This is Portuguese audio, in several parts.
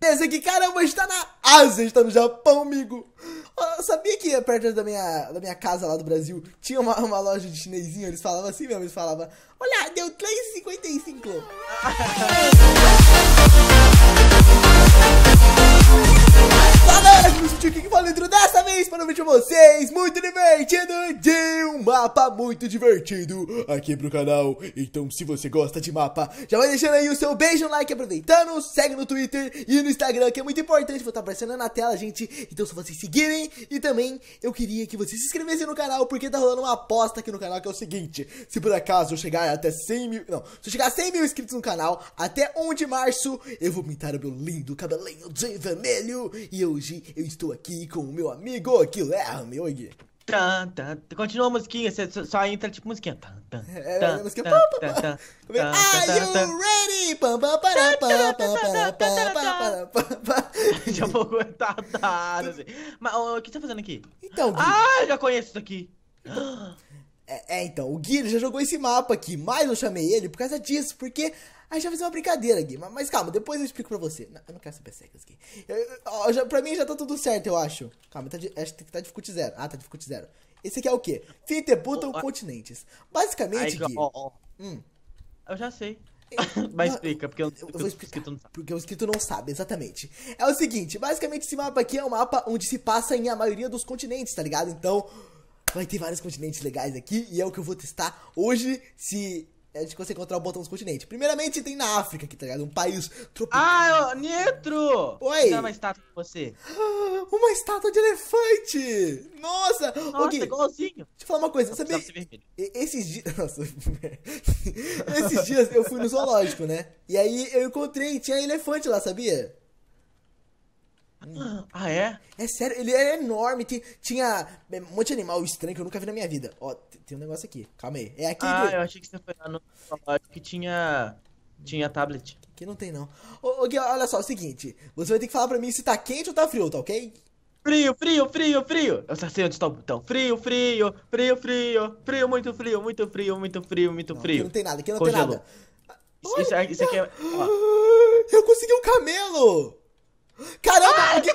Pensa que, caramba, está na Ásia, está no Japão, amigo. Eu sabia que perto da minha, da minha casa lá do Brasil tinha uma, uma loja de chinesinho? Eles falavam assim mesmo, eles falavam, olha, deu 3,55. galera que me o aqui que fala dentro dessa vez para o vídeo de vocês Muito divertido de um mapa muito divertido aqui pro canal Então se você gosta de mapa, já vai deixando aí o seu beijo, like aproveitando Segue no Twitter e no Instagram que é muito importante, vou estar tá aparecendo na tela gente Então se vocês seguirem e também eu queria que vocês se inscrevessem no canal Porque tá rolando uma aposta aqui no canal que é o seguinte Se por acaso eu chegar até 100 mil, não, se eu chegar a 100 mil inscritos no canal Até 1 de março eu vou pintar o meu lindo cabelinho de vermelho e eu eu estou aqui com o meu amigo Guilherme. Oi, Gui. continua a musiquinha, você só entra tipo musiquinha. Tan, é, a musiquinha. Are you ready? Pam, pam, Já vou aguentar, assim. Mas o que você tá fazendo aqui? Então, Gui. Ah, já conheço isso aqui. É, é, então, o Gui já jogou esse mapa aqui, mas eu chamei ele por causa disso, porque a gente vai fazer uma brincadeira, Gui. Mas, mas calma, depois eu explico pra você. Não, eu não quero saber secas, Gui. Eu, eu, já, pra mim já tá tudo certo, eu acho. Calma, tá, acho que tá dificuldade zero. Ah, tá dificuldade zero. Esse aqui é o quê? puta ou continentes. Basicamente, Gui... Hum. Eu já sei. É, mas explica, porque eu, eu, eu vou explicar, o Porque o escrito não sabe, exatamente. É o seguinte, basicamente esse mapa aqui é um mapa onde se passa em a maioria dos continentes, tá ligado? Então, vai ter vários continentes legais aqui e é o que eu vou testar hoje, se é de você encontrar o botão dos continentes. Primeiramente, tem na África, que tá ligado? Um país tropical. Ah, eu... Nitro! Oi! Dá uma estátua pra você. Ah, uma estátua de elefante! Nossa! Nossa, okay. igualzinho. Deixa eu falar uma coisa. Você sabia... Esses dias... Nossa. Esses dias eu fui no zoológico, né? E aí eu encontrei, tinha elefante lá, sabia? Ah, é? É sério, ele era é enorme. tinha é, um monte de animal estranho que eu nunca vi na minha vida. Ó, tem um negócio aqui. Calma aí. É aqui. Ah, eu achei que você foi lá no Acho que tinha. Tinha tablet. Aqui não tem, não. Ô, ô olha só, é o seguinte. Você vai ter que falar pra mim se tá quente ou tá frio, tá ok? Frio, frio, frio, frio. Eu só sei onde está o botão. Frio, frio, frio, frio, frio, muito frio, muito frio, muito frio, muito não, frio. Aqui não tem nada, aqui não Congelou. tem nada. Isso, isso, isso aqui é. Ó. Eu consegui um camelo! Caramba! Ai, ah, que... É o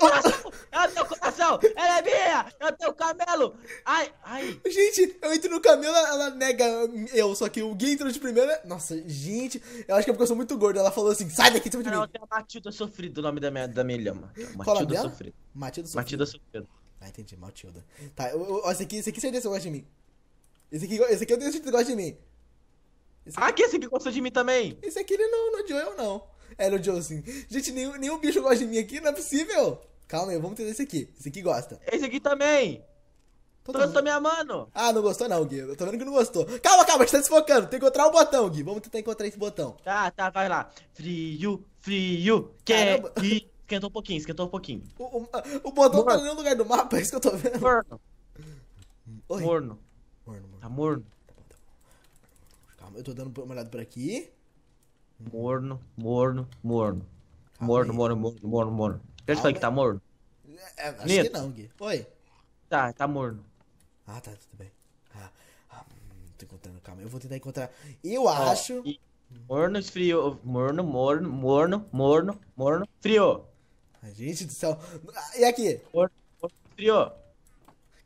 teu coração! Ela é minha! É o teu camelo! Ai, ai! Gente, eu entro no camelo, ela nega eu, só que o Gui entrou de primeira. Nossa, gente, eu acho que é porque eu sou muito gordo. Ela falou assim: sai daqui você de mim. Não, tem a Matilda Sofrido, o nome da minha, da minha lhama. Matilda Sofrido. Matilda Sofrido. Matilda Sofrido. Ah, entendi, Matilda. Tá, eu, eu, esse aqui, esse aqui certeza gosta de mim. Esse aqui, esse aqui eu tenho certeza você gosta de mim. Esse aqui... Ah, que esse aqui gostou de mim também! Esse aqui ele não, não adiou eu não. Era o Josin. Assim, gente, nenhum, nenhum bicho gosta de mim aqui, não é possível. Calma aí, vamos tentar esse aqui. Esse aqui gosta. Esse aqui também. Todo mundo tá me amando. Ah, não gostou não, Gui. Eu tô vendo que não gostou. Calma, calma, a gente tá desfocando. Tem que encontrar o botão, Gui. Vamos tentar encontrar esse botão. Tá, tá, vai lá. Frio, frio, quer ir. Esquentou um pouquinho, esquentou um pouquinho. O, o, o botão tá morno. tá no nenhum lugar do mapa, é isso que eu tô vendo. Morno. Oi. Morno. Morno, morno. Tá morno. Tá tá calma, eu tô dando uma olhada por aqui. Morno, morno, morno. Morno, morno, morno, morno, morno. Já te que tá morno? É, acho Neto. que não, Gui. Oi. Tá, tá morno. Ah, tá, tudo bem. Ah, ah, hum, tô encontrando, calma. Eu vou tentar encontrar. Eu ah, acho. E... Morno, esfriou. Morno, morno, morno, morno, morno, frio. Gente do céu. Ah, e aqui? Morno, morno frio.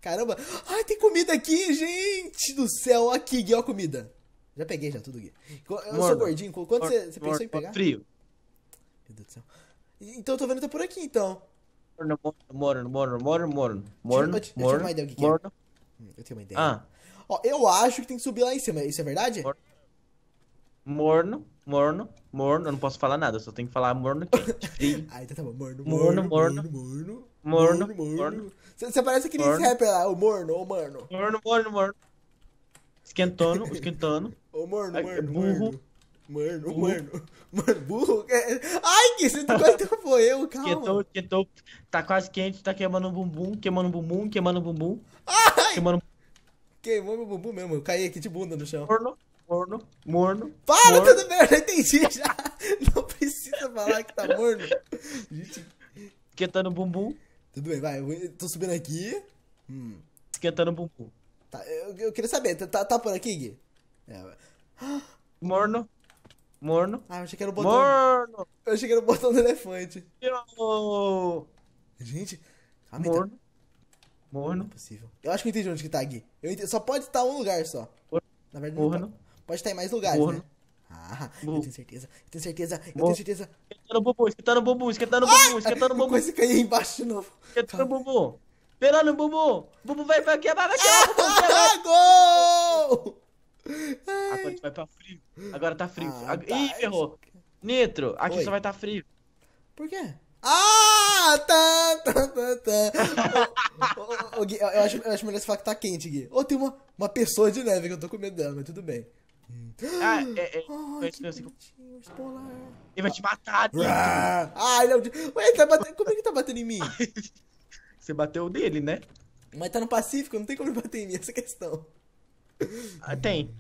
Caramba. Ai, tem comida aqui, gente do céu. Aqui, Gui, ó a comida. Já peguei já tudo, Gui. Eu Mordor. sou gordinho. Quanto você pensou em pegar? Frio. Meu Deus do céu. Então eu tô vendo que tá por aqui, então. Morno, morno, morno, morno, morno. Morno, eu, te, morno, eu uma ideia é. Morno. Hum, eu tenho uma ideia. Ah. Ó, eu acho que tem que subir lá em cima. Isso é verdade? Morno, morno, morno. Eu não posso falar nada. Eu só tenho que falar morno quente, ah, então tá bom. Morno, morno, morno. Morno, morno. Morno, morno. morno. Você, você parece aquele rapper lá, o morno, o morno. Morno, morno, morno. Esquentando, esquentando. Ô, morno, morno, burro. Mano, burro. mano, mano, burro. É, é. Ai, que 150 foi eu, calma. Quietou, quietou. Tá quase quente, tá queimando o bumbum, queimando o bumbum, queimando o bumbum. Ai! Queimando... Queimou meu bumbum mesmo, eu caí aqui de bunda no chão. Morno, morno, morno. Fala, morno. tudo bem, eu já entendi já. Não precisa falar que tá morno. Gente. Esquentando o bumbum. Tudo bem, vai, eu tô subindo aqui. Hum. Esquentando o bumbum. Tá, eu, eu, queria saber, tá, tá, tá por aqui, Gui? É, morno. Morno. Ah, eu achei que era o botão. Morno! Eu achei que era o botão do elefante. Gente, calma tá- morno. Tá... Morno. Não é possível. Eu acho que eu entendi onde que tá, aqui. Eu entendi... Só pode estar um lugar só. Na verdade, tá. morno. Tá. Pode estar em mais lugares, morno. né? Ah, eu tenho certeza, eu tenho certeza, eu tenho certeza. Esquenta no bumbum, esquenta no bumbum, esquenta no bumbum, esquenta no bumbum. Coisa cair embaixo de novo. Esquenta no bumbum. Pera no bumbum. Bumbum vai pra quebrar, vai quebrar. Ah, gol! Agora vai pra frio. Agora tá frio. Ah, tá, Ih, é ferrou. Nitro, aqui Oi. só vai tá frio. Por quê? Ah, tá, tá, tá, tá. ô, Gui, eu, acho, eu acho melhor você falar que tá quente, Gui. Ou tem uma, uma pessoa de neve que eu tô com medo dela, mas tudo bem. Ah, ah é, é. Oh, que assim bonitinho, polar. Ele vai te matar, Nitro. Ah, ele Ué, tá batendo... como é que tá batendo em mim? você bateu o dele, né? Mas tá no Pacífico, não tem como ele bater em mim essa é questão. Ah, tem.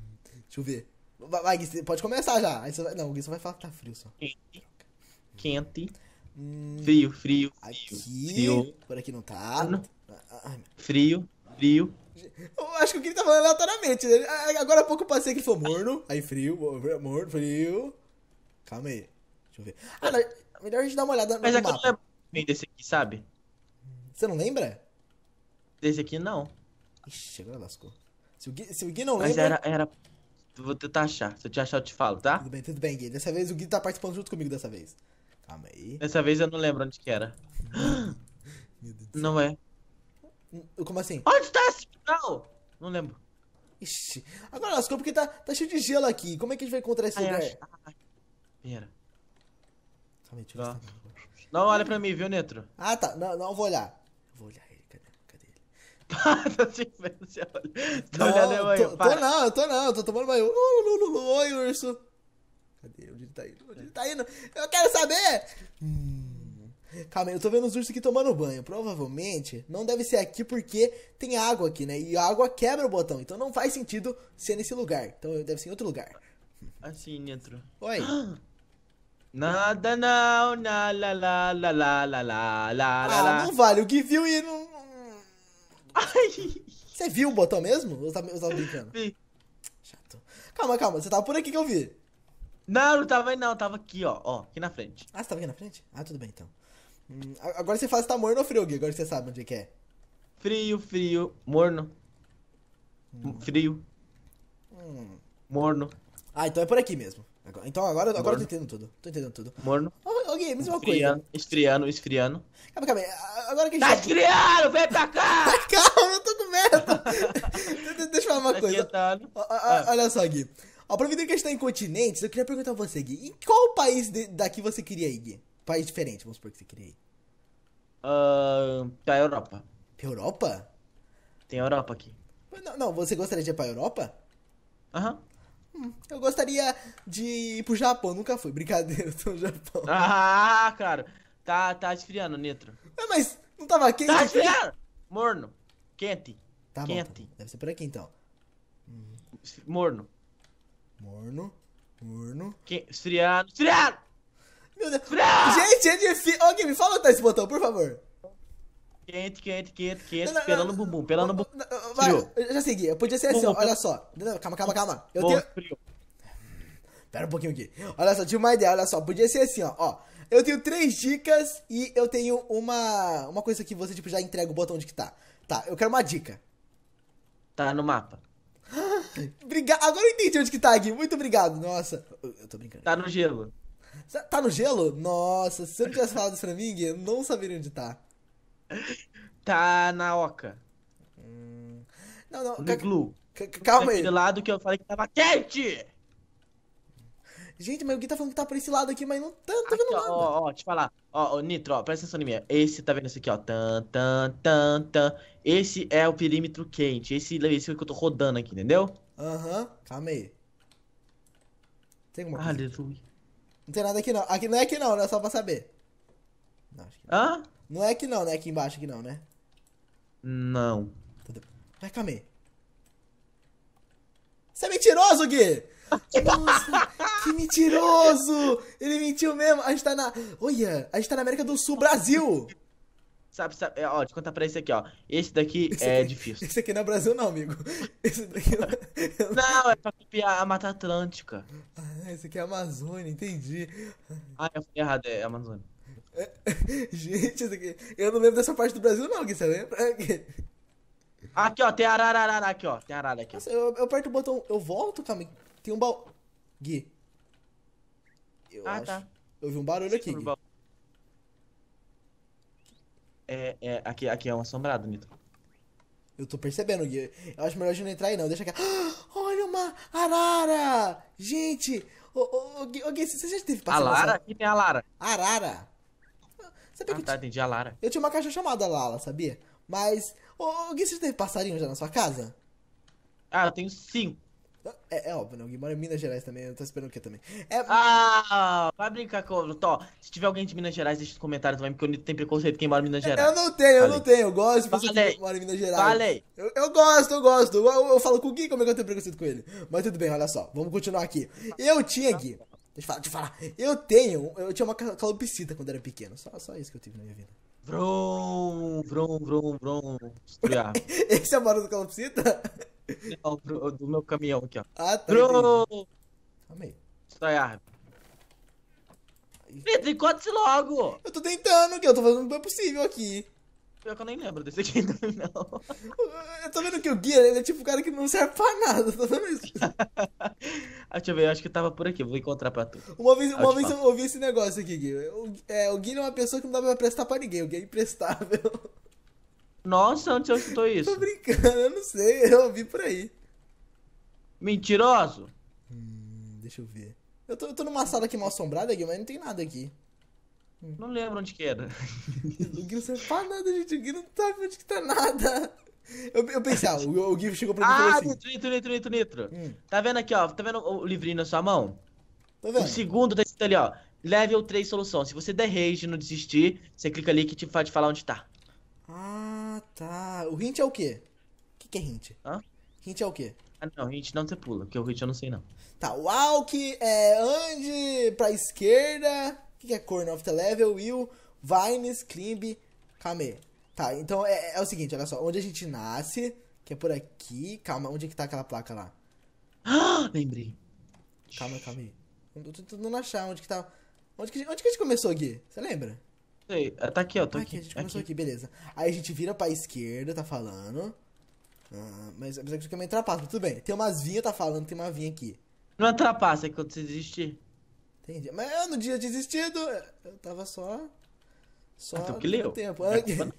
Deixa eu ver. Vai, vai Gui, pode começar já. Aí você vai... Não, o Gui só vai falar que tá frio só. Quente. Hum, frio, frio, frio. Aqui. Frio. Por aqui não tá. Ah, não. Ah, frio, frio. Eu acho que o Gui tá falando aleatoriamente. Né? Agora há pouco eu passei que foi morno. Aí frio, morno, frio. Calma aí. Deixa eu ver. Ah, não, melhor a gente dar uma olhada Mas no é mapa. desse aqui, sabe? Você não lembra? Desse aqui, não. Ixi, agora lascou. Se o Gui, se o Gui não lembra... Mas era, era... Vou tentar achar. Se eu te achar, eu te falo, tá? Tudo bem, tudo bem, Gui. Dessa vez o Gui tá participando junto comigo dessa vez. Calma aí. Dessa vez eu não lembro onde que era. não é. Hum, como assim? Onde tá esse final? Não lembro. Ixi. Agora lascou porque tá, tá cheio de gelo aqui. Como é que a gente vai encontrar esse ai, lugar? Ai, Pera. Calma aí, deixa eu ver tá Não olha pra mim, viu, Netro? Ah, tá. Não, não vou olhar. Vou olhar. Para de ver olha. Tá não, olhando eu aí, tô, tô não, eu tô não, eu tô tomando banho. Lulululu, oi, urso. Cadê? Onde ele tá indo? Onde ele tá indo? Eu quero saber! Hum. Calma aí, eu tô vendo os ursos aqui tomando banho. Provavelmente não deve ser aqui porque tem água aqui, né? E a água quebra o botão, então não faz sentido ser nesse lugar. Então deve ser em outro lugar. Assim, dentro. Oi. Nada não, na la la la la la la la. Ah, não vale. O Gui viu e não Ai. Você viu o botão mesmo? Ou você tava, tá, tava tá brincando? Vi. Chato. Calma, calma, você tava por aqui que eu vi. Não, não tava aí não, tava aqui, ó, ó, aqui na frente. Ah, você tava aqui na frente? Ah, tudo bem então. Hum, agora você faz se tá morno ou frio, Gui? Agora você sabe onde é que é. Frio, frio, morno. Hum. Frio. Hum. Morno. Ah, então é por aqui mesmo então agora, agora eu tô entendendo tudo. Tô entendendo tudo. Morno. Ô, Gui, mesma esfriano, coisa. esfriando esfriando Calma, calma. É, agora que a tá gente. Tá esfriando, vem pra cá! Tá calma, eu tô com medo. Deixa eu falar uma tá coisa. O, a, ah. olha só, Gui. Aproveitando que a gente tá em continentes, eu queria perguntar a você, Gui. Em qual país de, daqui você queria ir, Gui? País diferente, vamos supor que você queria ir. Uh, pra Europa. Pra Europa? Tem Europa aqui. Não, não, você gostaria de ir pra Europa? Aham. Hum, eu gostaria de ir pro Japão, nunca fui. Brincadeira, tô no Japão. Ah, cara. Tá, tá esfriando, Nitro. É, mas não tava quente? Tá esfriando! Morno. Quente. Tá quente. Bom, então. Deve ser por aqui então. Hum. Morno. Morno. Morno. Esfriando. Esfriando! Meu Deus. Esfriando! Gente, é difícil. Alguém me fala onde tá esse botão, por favor. Quente, quente, quente, quente, não, pelando o bumbum, pelando o bumbum. Vai, eu já segui, eu podia ser assim, ó, olha só. Não, calma, calma, calma. Eu Bom, tenho. Frio. Pera um pouquinho aqui. Olha só, tinha uma ideia, olha só. Podia ser assim, ó. ó. Eu tenho três dicas e eu tenho uma. Uma coisa que você, tipo, já entrega o botão onde que tá. Tá, eu quero uma dica. Tá no mapa. Obrigado. Agora eu entendi onde que tá aqui. Muito obrigado. Nossa. Eu tô brincando. Tá no gelo. Tá no gelo? Nossa, se você não tivesse falado isso pra mim, eu não saberia onde tá. Tá na oca. Hum... Não, não. Glu. Calma tá aí. Do lado que eu falei que tava quente! Gente, mas o Gui tá falando que tá pra esse lado aqui, mas não tá, tá vendo nada. Ó, ó, ó, te falar. Ó, ó, Nitro, ó, presta atenção em mim. Esse, tá vendo isso aqui, ó. Tan, tan, tan, tan. Esse é o perímetro quente. Esse, é esse é que eu tô rodando aqui, entendeu? Aham, uhum. calma aí. Tem alguma ah, coisa? Aleluia. Não tem nada aqui não. Aqui não é aqui não, né? Só pra saber. Não, acho que não. Hã? Ah? Não é aqui não, né? Aqui embaixo, aqui não, né? Não. Vai, calma aí. Você é mentiroso, Gui! Nossa, que mentiroso! Ele mentiu mesmo. A gente tá na. Olha, a gente tá na América do Sul, Brasil! Sabe, sabe, é, ó, te contar pra esse aqui, ó. Esse daqui esse é aqui, difícil. Esse aqui não é Brasil, não, amigo. Esse daqui não. É- não, é pra copiar a Mata Atlântica. Ah, esse aqui é Amazônia, entendi. Ah, eu fui errado, é Amazônia. Gente, aqui... eu não lembro dessa parte do Brasil, não, Gui, você lembra? É aqui, ó, tem arara, arara aqui, ó. Tem arara aqui. Nossa, eu, eu aperto o botão. Eu volto, calma. Tem um baú. Gui. Eu ah, acho... tá. Eu vi um barulho aqui. Gui. É, é, aqui, aqui é um assombrado, Nito. Eu tô percebendo, Gui. Eu acho melhor a gente não entrar aí, não. Deixa aqui. Ah, olha uma arara! Gente! Ô, ô, Gui, ô Gui, você já teve passado? A Lara? Aqui tem a Lara. Arara! ah, tá, eu entendi a Lara. Eu tinha uma caixa chamada Lala, sabia? Mas, ô, Gui, você teve passarinho já na sua casa? Ah, eu tenho cinco. É, é óbvio, né? O Gui mora em Minas Gerais também, eu tô esperando o que também. É... Ah, vai brincar com... o Tó, se tiver alguém de Minas Gerais, deixa nos comentários também, porque eu tenho preconceito quem mora em Minas Gerais. Eu não tenho, eu não tenho, eu gosto de pessoas que moram em Minas Gerais. Falei! Eu, eu gosto, eu gosto. Eu, eu, eu, falo com o Gui, como é que eu tenho preconceito com ele? Mas tudo bem, olha só, vamos continuar aqui. Eu tinha, Gui, Deixa eu falar, deixa eu falar. Eu tenho, eu tinha uma calopsita quando era pequeno. Só, só isso que eu tive na minha vida. Vrum, vrum, vrum, vrum. Esse é o barulho do calopsita? Não, do, do meu caminhão aqui, ó. Ah, tá. Vrum! Amei. Estoiar. Pedro, encontre-se logo! Eu tô tentando, que eu tô fazendo o meu é possível aqui. Pior que eu nem lembro desse aqui, não. Eu tô vendo que o Guia, ele é tipo o cara que não serve pra nada, tá vendo isso? Ah, deixa eu ver, eu acho que tava por aqui, vou encontrar pra tu. Uma vez, uma eu, vez eu ouvi esse negócio aqui, Guia. O, é, o Guia é uma pessoa que não dá pra prestar pra ninguém, o Guia é imprestável. Nossa, onde você escutou isso? Tô brincando, eu não sei, eu ouvi por aí. Mentiroso? Hum, deixa eu ver. Eu tô, eu tô numa sala aqui mal assombrada, Gui, mas não tem nada aqui. Não lembro onde que era. o Gui não sabe pra nada, gente. O Gui não sabe onde que tá nada. Eu, eu pensei, ah, o, o Gui chegou pra mim ah, e falou ah, assim... Ah, nitro, nitro, nitro, nitro. Hum. Tá vendo aqui, ó. Tá vendo o livrinho na sua mão? Tá vendo? O segundo tá escrito ali, ó. Level 3 solução. Se você der rage e não desistir, você clica ali que te faz falar onde tá. Ah, tá. O hint é o quê? O que, que é hint? Hã? Hint é o quê? Ah, não, hint não você pula, porque o hint eu não sei não. Tá, walk é ande pra esquerda... O que é Corner of the Level, Will, Vines, Climb, Kame. Tá, então é, é, o seguinte, olha só. Onde a gente nasce, que é por aqui. Calma, onde é que tá aquela placa lá? Ah, lembrei. Calma, calma aí. Eu tô tentando achar onde que tá. Onde que, onde que a gente começou aqui? Você lembra? Sei, é, tá aqui, ó. Tô tá aqui, aqui. A gente começou aqui. aqui. beleza. Aí a gente vira pra esquerda, tá falando. Ah, mas apesar que isso aqui é meio trapaça, mas tudo bem. Tem umas vinhas, tá falando, tem uma vinha aqui. Não é trapaça, é quando você desistir. Entendi. Mas eu não tinha desistido. Eu tava só. Só. Ah, então que leu. Tempo.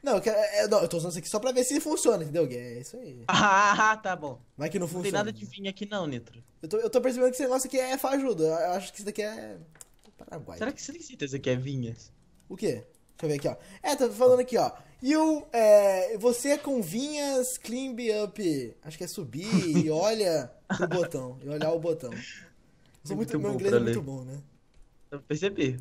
Não, eu, é, não, eu tô usando isso aqui só pra ver se funciona, entendeu? É isso aí. Ah, tá bom. Mas que não funciona. Não tem nada de vinho aqui não, Nitro. Eu tô, eu tô percebendo que esse negócio aqui é fajudo. Eu acho que isso daqui é. Paraguai. Será que você tem certeza que é vinhas? O quê? Deixa eu ver aqui, ó. É, tá falando aqui, ó. You, é, você é com vinhas, climb up. Acho que é subir e olha o botão. E olhar o botão. Mas é muito, muito meu inglês é muito bom, né? Eu percebi.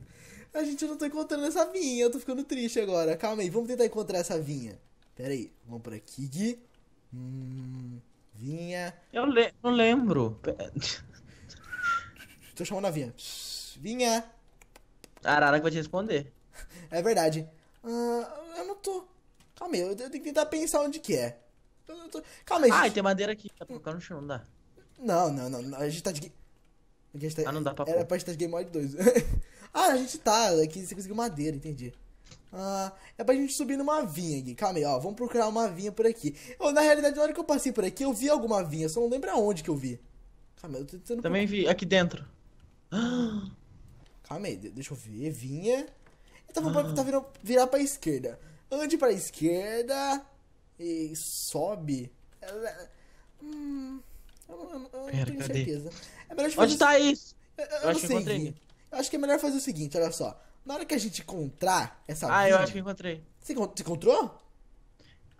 A gente não tá encontrando essa vinha, eu tô ficando triste agora. Calma aí, vamos tentar encontrar essa vinha. Pera aí, vamos por aqui. Gui. Hum, vinha. Eu le não lembro. Tô chamando a vinha. Vinha! A Arara que vai te responder. É verdade. Uh, eu não tô. Calma aí, eu tenho que tentar pensar onde que é. Eu, tô... Calma aí. Ah, gente... tem madeira aqui, tá colocando no chão, não dá. Não, não, não, não. A gente tá de. Tá, ah, não dá pra Era pôr. pra gente Game Mod 2. ah, a gente tá. Aqui é você conseguiu madeira, entendi. Ah, é pra gente subir numa vinha, aqui. Calma aí, ó. Vamos procurar uma vinha por aqui. Eu, na realidade, na hora que eu passei por aqui, eu vi alguma vinha. Só não lembro aonde que eu vi. Calma aí, eu tô tentando... Também vi. Aqui dentro. Calma aí, deixa eu ver. Vinha. Eu tava ah. pra tá virar, virar pra esquerda. Ande pra esquerda. E sobe. Hum... Eu, eu, eu Pera, não tenho cadê? certeza. É melhor Onde tá assim. isso? Eu, eu, eu não sei, Eu acho que é melhor fazer o seguinte, olha só. Na hora que a gente encontrar essa Ah, eu acho que encontrei. Você, você encontrou?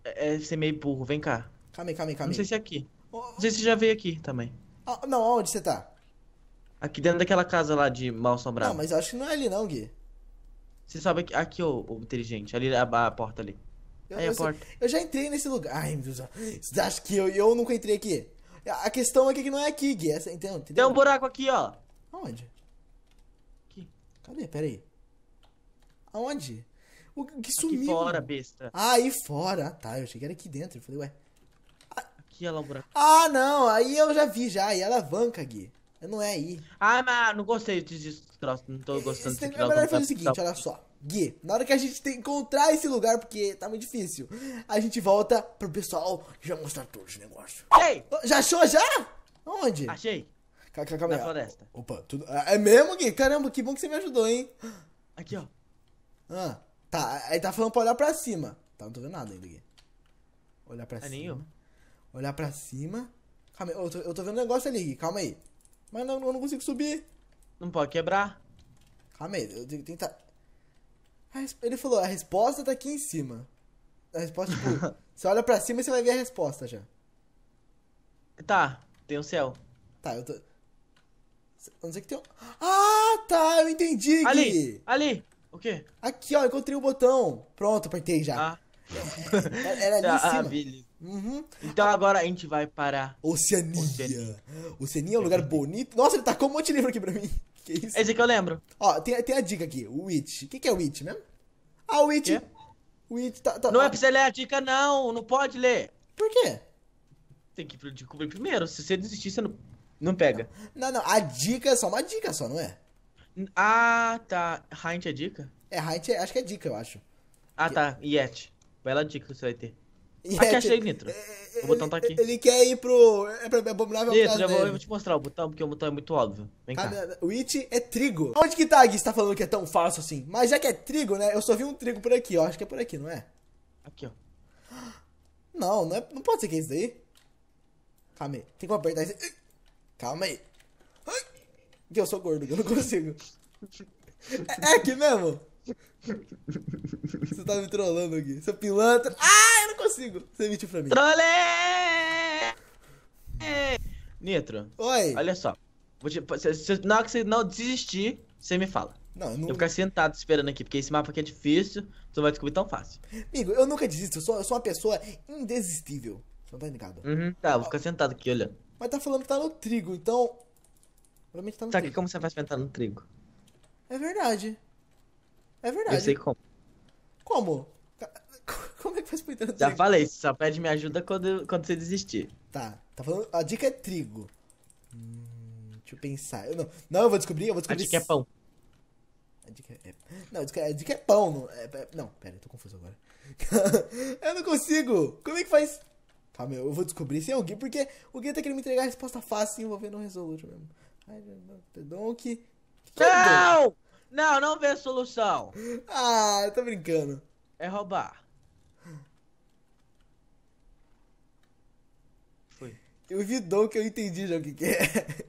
É, você é meio burro, vem cá. Calma aí, calma aí, calma aí. Não sei se é aqui. Oh. Não sei se já veio aqui também. Ah, não, onde você tá? Aqui dentro daquela casa lá de mal assombrado. Não, mas eu acho que não é ali não, Gui. Você sabe aqui, aqui ô, inteligente, ali a, a porta ali. Eu, Aí eu, a porta. Eu já entrei nesse lugar. Ai, meu Deus. Você acha que eu, eu nunca entrei aqui? A questão aqui é que não é aqui, Gui. Essa, então, entendeu? Tem um buraco aqui, ó. Aonde? Aqui. Cadê? Pera aí. Aonde? O que sumiu? Aqui fora, besta. Ah, aí fora. Ah, tá. Eu cheguei aqui dentro. Eu falei, ué. Aqui, é lá um buraco. Ah, não. Aí eu já vi já. E alavanca, Gui. Não é aí. Ah, mas não gostei disso. troço. Não tô gostando desse troço. É melhor fazer o seguinte, olha só. Gui, na hora que a gente encontrar esse lugar, porque tá muito difícil, a gente volta pro pessoal já mostrar todos os negócios. Ei! Já achou já? Onde? Achei. Calma, calma, calma. Na floresta. Opa, tudo. Ah, é mesmo, Gui? Caramba, que bom que você me ajudou, hein? Aqui, ó. Ah, tá. Aí tá falando pra olhar pra cima. Tá, não tô vendo nada ainda, Gui. Olhar pra é cima. Nenhum. Olhar pra cima. Calma aí, eu tô, eu tô vendo um negócio ali, Gui. Calma aí. Mas não, eu não consigo subir. Não pode quebrar. Calma aí, eu tenho que tentar. Ele falou, a resposta tá aqui em cima. A resposta, tipo, você olha pra cima e você vai ver a resposta já. Tá, tem um céu. Tá, eu tô. não ser que tem um. Ah, tá, eu entendi, Gui. Ali! Ali! O quê? Aqui, ó, encontrei o botão. Pronto, apertei já. Ah. Era, ali em cima. Uhum. Então agora a gente vai para Oceania. Oceania, Oceania é um lugar bonito. Nossa, ele tacou um monte de livro aqui pra mim. Que isso? Esse é que eu lembro. Ó, tem, tem a dica aqui. O Witch. O que, que é o Witch mesmo? Ah, o Witch. O Witch tá, tá, Não é pra você ler a dica, não. Não pode ler. Por quê? Tem que descobrir primeiro. Se você desistir, você não, não pega. Não, não. A dica é só uma dica só, não é? Ah, tá. Heinz é dica? É, Heinz é, acho que é dica, eu acho. Ah, que... tá. Yet. Bela dica que você vai ter aqui, é, achei, é tipo, Nitro. É, é, o botão tá aqui. Ele quer ir pro... É pra é abominável Nitro, eu vou, eu vou, te mostrar o botão, porque o botão é muito óbvio. Vem cá. O wheat é trigo. Onde que tá, Gui? Você tá falando que é tão fácil assim. Mas já que é trigo, né? Eu só vi um trigo por aqui, ó. Acho que é por aqui, não é? Aqui, ó. Não, não, é, não pode ser que é isso daí. Calma aí. Tem como apertar isso. Calma aí. eu sou gordo, eu não consigo. É, é aqui mesmo? Você tá me trollando aqui. Seu pilantra. Ah, eu não consigo. Você mentiu pra mim. Trolei! Nitro. Oi. Olha só. Você te, se, na hora que você não desistir, você me fala. Não, eu, não... eu ficar sentado esperando aqui, porque esse mapa aqui é difícil, você não vai descobrir tão fácil. Amigo, eu nunca desisto, eu sou, eu sou uma pessoa indesistível. Você não tá ligado? Uhum, tá, vou ficar sentado aqui olhando. Mas tá falando que tá no trigo, então. Provavelmente tá no tá, trigo. Só que como você faz pra entrar no trigo? É verdade. É verdade. Eu sei como. Como? Como é que faz pra entrar no Já falei, só pede minha ajuda quando, quando você desistir. Tá, tá falando. A dica é trigo. Hum, deixa eu pensar. Eu não, não, eu vou descobrir, eu vou descobrir. A dica se... é pão. A dica é. Não, a dica é pão. Não, é, é... não pera, eu tô confuso agora. eu não consigo! Como é que faz? Calma, eu vou descobrir sem alguém, porque o Gui tá querendo me entregar a resposta fácil envolvendo o Resolute mesmo. Ai, meu Deus, Donkey. Não! Não, não vê solução. Ah, eu tô brincando. É roubar. Foi. Eu vi dom que eu entendi já o que, que é.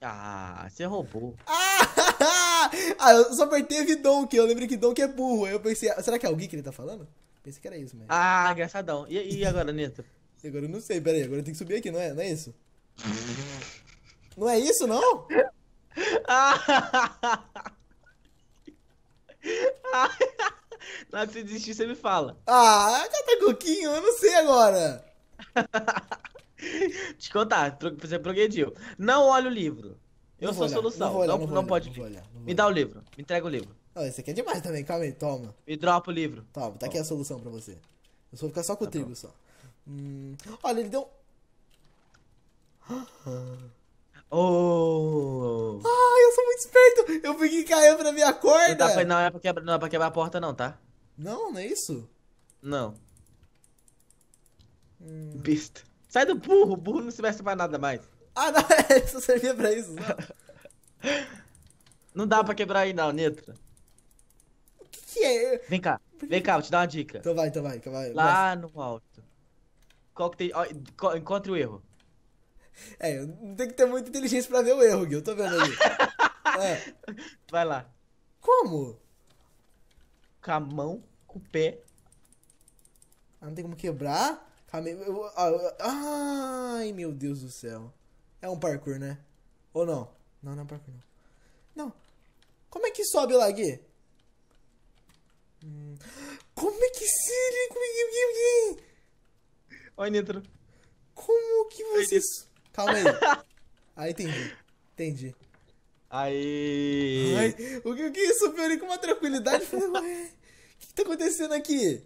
Ah, você é roubou. Ah, ah eu só apertei que eu lembrei que que é burro. Aí eu pensei, ah, será que é alguém que ele tá falando? Pensei que era isso, mas. Ah, engraçadão. E, e agora, Neto? agora eu não sei, peraí, agora eu tenho que subir aqui, não é? Não é isso? não é isso, não? Mas se desistir, você me fala. Ah, catacoquinho, tá eu não sei agora. Te contar, você progrediu. Não olha o livro. Eu não sou a solução. Não, vou não, não, não olhar, pode. Não olhar, me dá o livro. Me entrega o livro. Oh, esse aqui é demais também. Calma aí, toma. Me dropa o livro. Toma, tá toma. aqui a solução pra você. Eu vou ficar só com tá o trigo só. Hum, olha, ele deu. Oh! Eu fiquei caindo pra minha corda! Tá não, pra, não, é pra quebrar, não é pra quebrar a porta, não, tá? Não, não é isso? Não. Hum. Bista. Sai do burro, o burro não serve pra nada mais. Ah, não, é, isso servia pra isso, não. não dá pra quebrar aí, não, Nitro. O que, que é? Vem cá, vem cá, vou te dar uma dica. Então vai, então vai, então vai. Lá no alto. Qual que tem. Encontre o erro. É, não tem que ter muita inteligência pra ver o erro, Gui. Eu tô vendo ali. É. Vai lá. Como? Com a mão, com o pé. Ah, não tem como quebrar? Ah, ai, meu Deus do céu. É um parkour, né? Ou não? Não, não é um parkour, não. Não. Como é que sobe lá, Gui? Hum. Como é que se... Como é que... Oi, é é Nitro. Como que você? Calma aí. ah, entendi. Entendi. Aí. Ai, o, que, o que isso, Fiori? Com uma tranquilidade. Falei, ué, o que, que tá acontecendo aqui?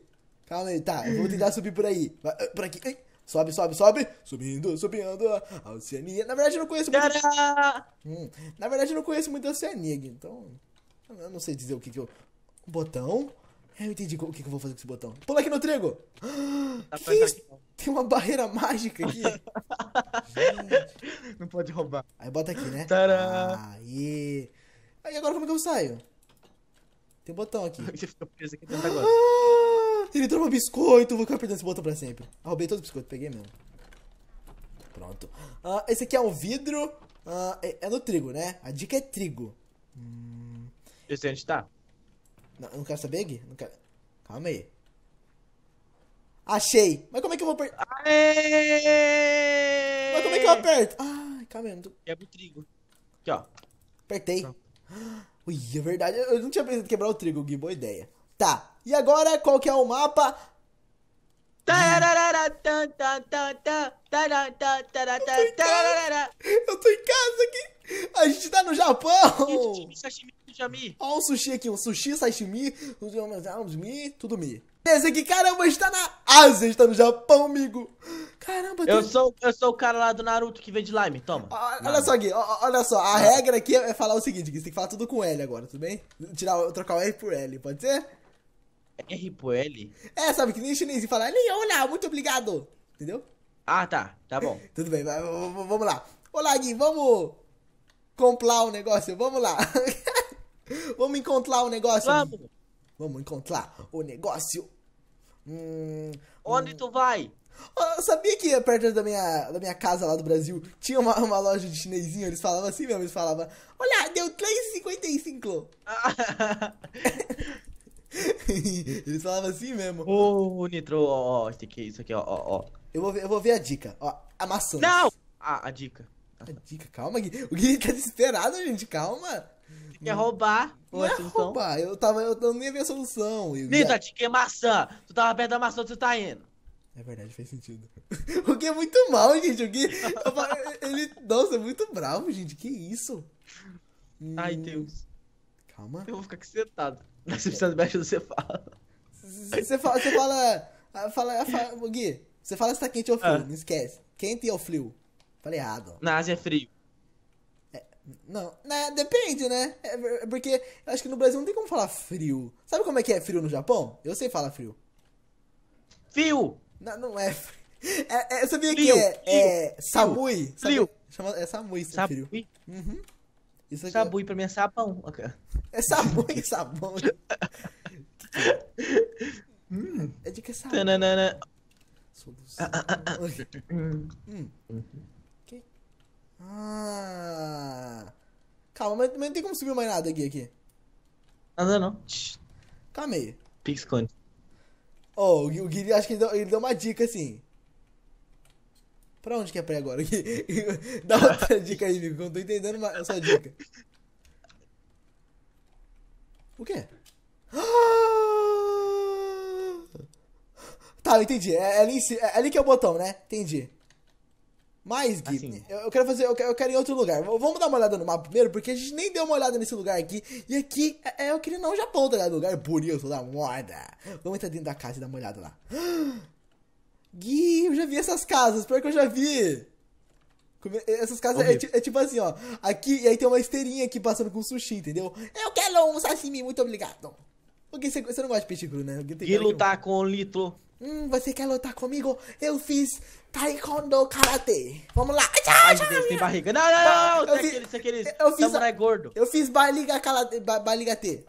Calma aí, tá, eu vou tentar subir por aí. Ah, por aqui. Ai, sobe, sobe, sobe. Subindo, subindo. A Oceania. Na verdade, eu não conheço muito. Hum, na verdade, eu não conheço muito a Oceania, então. Eu não sei dizer o que que eu. Botão? Eu entendi o que, que eu vou fazer com esse botão. Pula aqui no trigo! Tá que isso? Então. Tem uma barreira mágica aqui. Não pode roubar. Aí bota aqui, né? Tcharam. Aí. Aí agora como é que eu saio? Tem um botão aqui. Você fica preso aqui dentro agora. Ele trouxe um biscoito, vou ficar perdendo esse botão pra sempre. Roubei todos os biscoitos, peguei mesmo. Pronto. Ah, esse aqui é um vidro. Ah, é, é, no trigo, né? A dica é trigo. Hum... Esse é onde tá? Não, não quero saber, Gui? Não quero... Calma aí. Achei! Mas como é que eu vou apertar? Mas como é que eu aperto? Ai, calma aí. Tô... Quebra o trigo. Aqui, ó. Apertei. Não. Ui, é verdade. Eu não tinha pensado em quebrar o trigo, Gui. Boa ideia. Tá. E agora, qual que é o mapa? Eu tô em casa aqui. A gente tá no Japão. Olha Ó o sushi aqui, o sushi, sashimi, ah, mi, tudo mi. Esse aqui, caramba, está na Ásia, está no Japão, amigo. Caramba, eu sou Eu sou o cara lá do Naruto que vende lime, toma. olha só, aqui, olha só. A regra aqui é falar o seguinte, você tem que falar tudo com L agora, tudo bem? Tirar, trocar o R por L, pode ser? R por L? É, sabe que nem chinês fala, Olha, muito obrigado. Entendeu? Ah, tá. Tá bom. Tudo bem, vamos lá. Olá, Gui, vamos comprar um negócio. Vamos lá. Vamos encontrar o um negócio. Vamos. Vamos encontrar o negócio. Hum, Onde hum. tu vai? Eu ah, sabia que perto da minha, da minha casa lá do Brasil tinha uma, uma loja de chinesinho? Eles falavam assim mesmo, eles falavam, olha, deu 3,55. eles falavam assim mesmo. Ô, oh, Nitro, ó, oh, oh, que é isso aqui, ó, ó, Eu vou ver, eu vou ver a dica, ó, a maçã. Não! Ah, a dica. A dica, calma, Gui. O Gui tá desesperado, gente, calma. Quer roubar? Não é então. roubar, eu, tava, eu, não nem ver a solução. Nita, te que maçã. Tu tava perto da maçã, tu tá indo. É verdade, fez sentido. o Gui é muito mal, gente. O Gui. ele, nossa, é muito bravo, gente. Que isso? Ai, hum, Deus. Calma. Eu vou ficar aqui sentado. Mas se precisar de mexe, você fala. Você fala. Você ah, fala, fala, ah, fala Gui, você fala se tá quente ou frio. Ah. Não esquece. Quente ou frio. Falei errado. Na Ásia é frio. Não, né, depende, né? É porque eu acho que no Brasil não tem como falar frio. Sabe como é que é frio no Japão? Eu sei falar frio. Frio! Não, não é frio. É, é, eu sabia frio, que é, é samui. Frio. Chama, é samui, esse samui. Uhum. Isso aqui sabui é... pra mim é sabão. É sabui, sabão. hum. É de que é sabão. Tanana. Solução. Ah, ah, ah, ah. hum. Hum. Ah. Calma, mas, mas não tem como subir mais nada aqui. aqui. Nada não. Calma aí. Pix oh, o Guilherme acho que ele deu, ele deu uma dica assim. Pra onde que é pra ir agora? Dá outra dica aí, amigo, que eu não tô entendendo uma, a sua dica. O quê? Ah! Tá, eu entendi. É, é, ali, é ali que é o botão, né? Entendi. Mas, Gui, assim. eu quero fazer. Eu quero, eu quero ir em outro lugar. Vamos dar uma olhada no mapa primeiro, porque a gente nem deu uma olhada nesse lugar aqui. E aqui é, é que ele não já Japão, tá né, ligado? Lugar bonito da moda. Vamos entrar dentro da casa e dar uma olhada lá. Gui, eu já vi essas casas, pior que eu já vi. Essas casas é, é, tipo assim, ó. Aqui, e aí tem uma esteirinha aqui passando com sushi, entendeu? Eu quero um sashimi, muito obrigado. Porque você, você não gosta de peixe cru, né? Gui lutar com o Lito. Hum, você quer lutar comigo? Eu fiz Taekwondo Karate. Vamos lá. Ai, meu Deus, tem barriga. Não, não, não. Tá. Eu fiz, isso é eu fiz, samurai gordo. Eu fiz Baliga, karate, baliga T.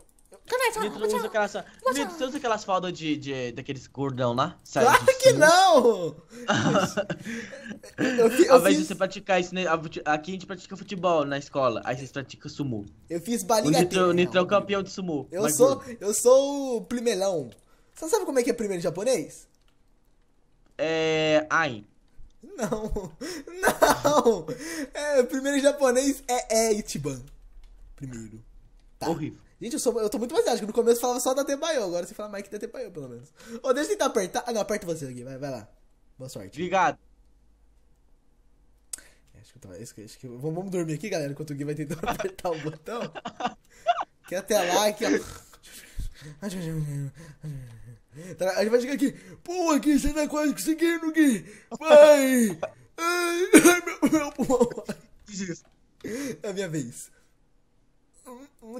Nito usa aquelas, você usa aquelas faldas de, de, daqueles gordão lá? Sabe, claro que não! eu, eu, eu Ao invés fiz... de você praticar isso, né, aqui a gente pratica futebol na escola, aí vocês praticam sumo. Eu fiz baliga O Nitro, Nitro é o campeão de sumo. Eu sou, eu sou o primelão. Você sabe como é que é primeiro em japonês? É. Ai. Não, não! É, primeiro em japonês é é Ichiban. Primeiro. Tá. Horrível. Gente, eu, sou, eu tô muito mais ágil. No começo eu falava só da Tempaio, agora você fala Mike da Tempaio, pelo menos. Ô, oh, deixa eu tentar apertar. Ah, não, aperta você aqui, vai, vai lá. Boa sorte. Obrigado. É, acho que, tava, acho que, vamos, dormir aqui, galera, enquanto o Gui vai tentar apertar o botão. que até lá, aqui, Tá, a gente vai chegar aqui. Pô, aqui você tá quase conseguindo, Gui. Vai. Ai, meu, meu pulmão. É a minha vez.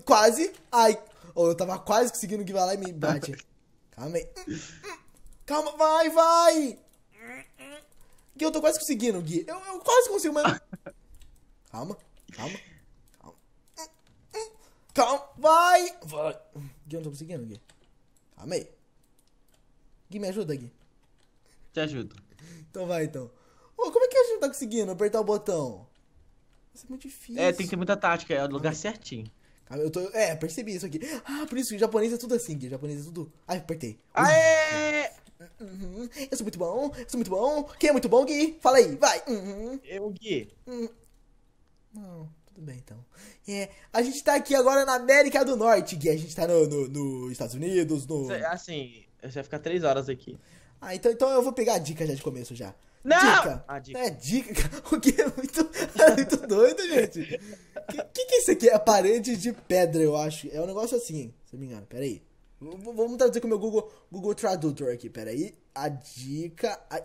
Quase. Ai. Oh, eu tava quase conseguindo gui vai lá e me bate. Calma aí. Calma, vai, vai. Gui, eu tô quase conseguindo, Gui. Eu, eu quase consigo, mas... Calma, calma. Calma, vai! Vai! Gui, eu não tô conseguindo, Gui. Amei. Gui, me ajuda, Gui. Te ajudo. Então vai, então. Ô, como é que a gente não tá conseguindo apertar o botão? Isso é muito difícil. É, tem que ter muita tática, é o lugar certinho. Eu tô, é, percebi isso aqui. Ah, por isso que o japonês é tudo assim, Gui. O japonês é tudo... Ai, apertei. Aê! Uhum. Eu sou muito bom, eu sou muito bom. Quem é muito bom, Gui? Fala aí, vai. Uhum. Eu, Gui. Uhum. Não. Tudo bem, então. É, a gente tá aqui agora na América do Norte, Gui. A gente tá nos no, no Estados Unidos, no... Assim, você vai ficar três horas aqui. Ah, então, então eu vou pegar a dica já de começo, já. Não! Dica. Ah, dica. É dica. O que é muito, é muito doido, gente. O que, que, é isso aqui? É parede de pedra, eu acho. É um negócio assim, se eu me engano. Pera aí. Vamos traduzir com o meu Google, Google Tradutor aqui. Pera aí. A dica... A...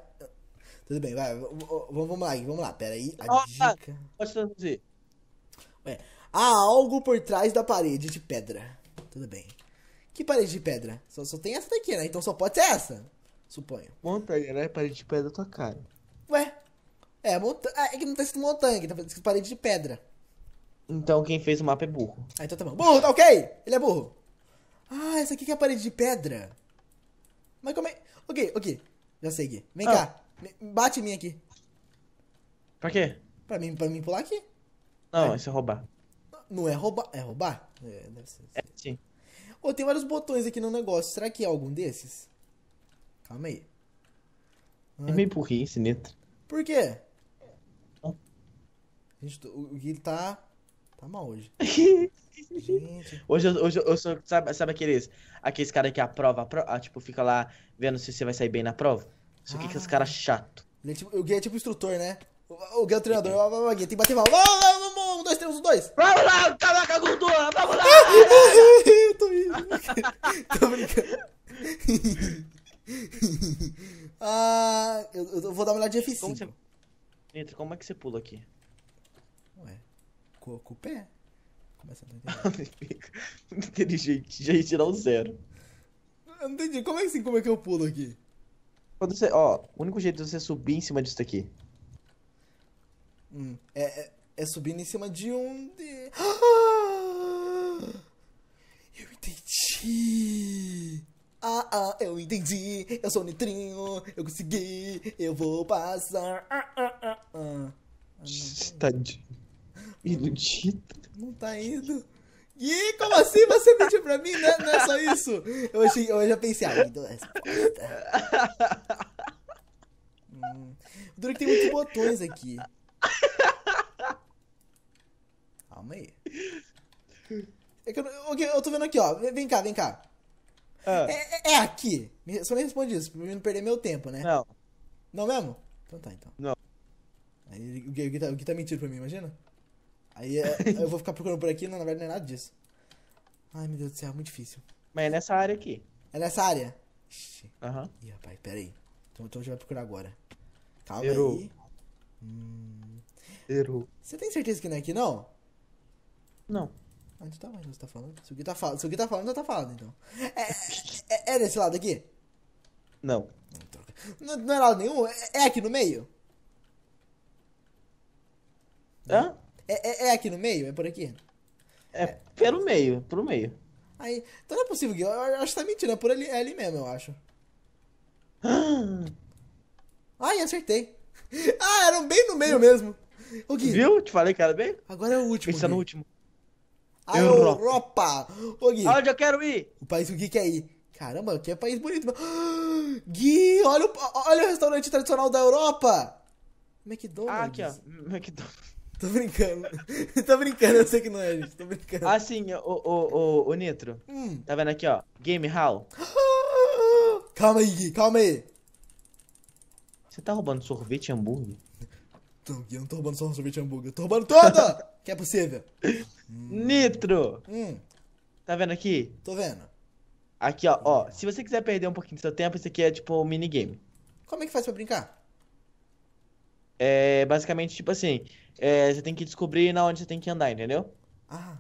Tudo bem, vai. Vamos lá, vamos lá. Pera aí. A Nossa, dica... Pode traduzir. É, há algo por trás da parede de pedra. Tudo bem. Que parede de pedra? Só, só tem essa daqui, né? Então só pode ser essa. Suponho. Montanha, né? Parede de pedra é tua cara. Ué? É, monta... é, é que não tá escrito montanha, que tá escrito parede de pedra. Então quem fez o mapa é burro. Ah, então tá bom. Burro, tá ok! Ele é burro. Ah, essa aqui que é a parede de pedra. Mas como é. Ok, ok. Já sei, aqui. Vem ah. cá. Bate em mim aqui. Pra quê? Pra mim, pra mim pular aqui. Não, é. isso é roubar. Não é roubar? É roubar? É, deve ser. É, sim. Ô, oh, tem vários botões aqui no negócio. Será que é algum desses? Calma aí. Ah, é meio burrice, neto. Né? Por quê? Gente, o Gui tá. Tá mal hoje. Gente. Hoje, hoje eu sou. Sabe, sabe aqueles. Aqueles caras que aprova, prova, ah, tipo, fica lá vendo se você vai sair bem na prova? Isso ah. que é os caras chato. Tipo, o Gui é tipo instrutor, né? O, Gui é o treinador. Vai, vai, vai, Gui, tem que bater mal. Vai, vai, vai dois, temos um dois. Vamos lá, caraca, gordura, vamos lá. eu tô indo. tô brincando. ah, eu, eu, vou dar uma olhada de F5. Como você... Entra, como é que você pula aqui? Ué, com, com o pé. Começa a entender. Inteligente, já ia tirar o zero. Eu não entendi, como é, assim, como é que eu pulo aqui? Quando você, ó, o único jeito de você subir em cima disso aqui. Hum, é, é é subindo em cima de um. De... Ah, eu entendi! Ah, ah, eu entendi! Eu sou Nitrinho! Eu consegui! Eu vou passar! Ah, ah, ah, ah. ah iludido. Não tá indo. E tá como assim você mentiu pra mim? Não é, não é só isso? Eu, achei, eu já pensei, ah, me Hum. Duro que tem muitos botões aqui. Calma aí. É que eu, okay, eu tô vendo aqui, ó. Vem cá, vem cá. Ah. É, é, é aqui. Só me responde isso, pra não perder meu tempo, né? Não. Não mesmo? Então tá, então. Não. Aí o Gui, o Gui, tá, o Gui tá mentindo pra mim, imagina? Aí é, eu vou ficar procurando por aqui, não, na verdade não é nada disso. Ai, meu Deus do céu, é muito difícil. Mas é nessa área aqui. É nessa área? Aham. Uhum. Ih, rapaz, pera aí. Então, então a gente vai procurar agora. Calma Errou. aí. Hum... Errou. Você tem certeza que não é aqui, não? Não. Ah, então tá, mais então você tá falando. Se o Gui tá, falando? Se o Gui tá falando, já tá falando, então. É, é, é, é desse lado aqui? Não. Não, não é lado nenhum? É, é aqui no meio? Hã? É, é, é aqui no meio? É por aqui? É, pelo meio, pro meio. Aí, então não é possível, Gui. Eu acho que tá mentindo. É por ali, é ali mesmo, eu acho. Ai, acertei. Ah, eram bem no meio mesmo. O Gui. Viu? Te falei que era bem? Agora é o último. Pensa é no último. A Europa. Europa. Ô, Gui. Onde eu quero ir? O país que o Gui quer ir. Caramba, que é um país bonito. Gui, olha o, olha o restaurante tradicional da Europa. McDonald's. Ah, aqui, ó. McDonald's. Tô brincando. tô brincando, eu sei que não é, gente. Tô brincando. Ah, sim, o, o, o, o Nitro. Hum. Tá vendo aqui, ó. Game Hall. calma aí, Gui, calma aí. Você tá roubando sorvete e hambúrguer? eu não tô roubando só um sorvete hambúrguer, eu tô roubando toda! que é possível. Hum. Nitro! Hum. Tá vendo aqui? Tô vendo. Aqui, ó, ó. Se você quiser perder um pouquinho do seu tempo, isso aqui é tipo um minigame. Como é que faz pra brincar? É basicamente tipo assim: é, você tem que descobrir na onde você tem que andar, entendeu? Ah.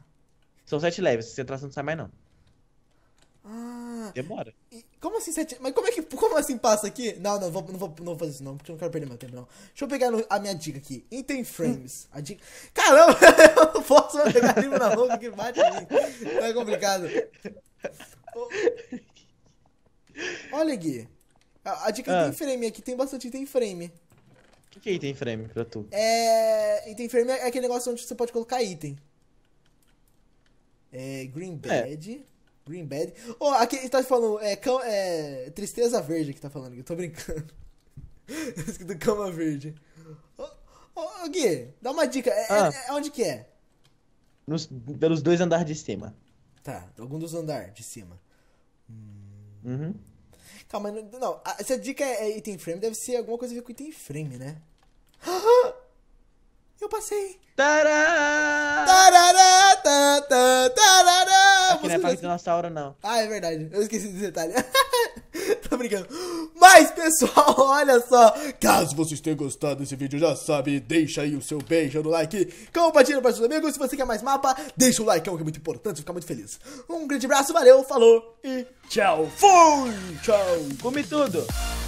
São sete levels, se você você não sai mais não. Ah. Demora. Como assim sete? Mas como é que. Como assim passa aqui? Não, não, vou, não, vou, não vou fazer isso não, porque eu não quero perder meu tempo, não. Deixa eu pegar no, a minha dica aqui. Item frames. A dica. Caramba, eu não posso pegar livro na boca que bate em mim. Tá é complicado. Olha, Gui. A, a dica ah. item frame aqui tem bastante item frame. O que, que é item frame pra tu? É. Item frame é aquele negócio onde você pode colocar item. É. Green é. bed. É. Green Bad. Oh, aqui ele tá falando. É, cão, é, Tristeza Verde que tá falando, eu tô brincando. do tá Cama Verde. Ô, oh, oh, Gui, dá uma dica. É, ah. é, é onde que é? Nos, pelos dois andares de cima. Tá, algum dos andares de cima. Hum... Uhum. Calma, não, não. Essa dica é, é item frame, deve ser alguma coisa a ver com item frame, né? Eu passei! Tará! Tarará, tá, tá que não é parque de dinossauro, não. Ah, é verdade. Eu esqueci desse detalhe. Tô brincando. Mas, pessoal, olha só. Caso vocês tenham gostado desse vídeo, já sabe, deixa aí o seu beijo no like. Compartilha para seus amigos. Se você quer mais mapa, deixa o like, é que é muito importante. Fica muito feliz. Um grande abraço, valeu, falou e tchau. Fui! Tchau. Come tudo.